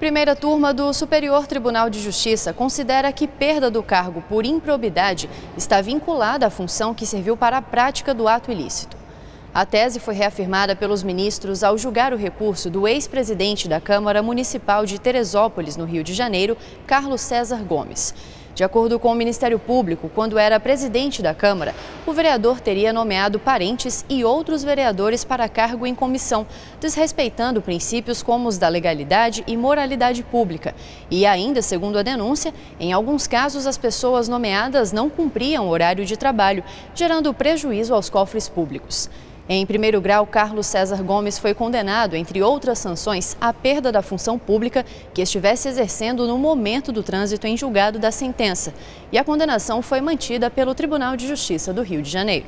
Primeira turma do Superior Tribunal de Justiça considera que perda do cargo por improbidade está vinculada à função que serviu para a prática do ato ilícito. A tese foi reafirmada pelos ministros ao julgar o recurso do ex-presidente da Câmara Municipal de Teresópolis, no Rio de Janeiro, Carlos César Gomes. De acordo com o Ministério Público, quando era presidente da Câmara, o vereador teria nomeado parentes e outros vereadores para cargo em comissão, desrespeitando princípios como os da legalidade e moralidade pública. E ainda, segundo a denúncia, em alguns casos as pessoas nomeadas não cumpriam horário de trabalho, gerando prejuízo aos cofres públicos. Em primeiro grau, Carlos César Gomes foi condenado, entre outras sanções, à perda da função pública que estivesse exercendo no momento do trânsito em julgado da sentença. E a condenação foi mantida pelo Tribunal de Justiça do Rio de Janeiro.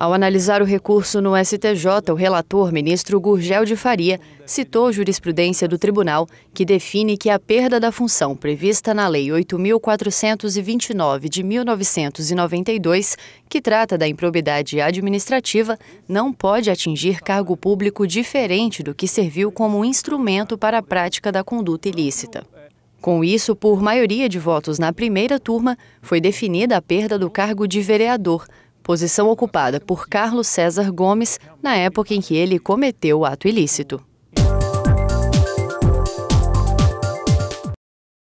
Ao analisar o recurso no STJ, o relator, ministro Gurgel de Faria, citou jurisprudência do tribunal que define que a perda da função prevista na Lei 8.429 de 1992, que trata da improbidade administrativa, não pode atingir cargo público diferente do que serviu como instrumento para a prática da conduta ilícita. Com isso, por maioria de votos na primeira turma, foi definida a perda do cargo de vereador, posição ocupada por Carlos César Gomes na época em que ele cometeu o ato ilícito.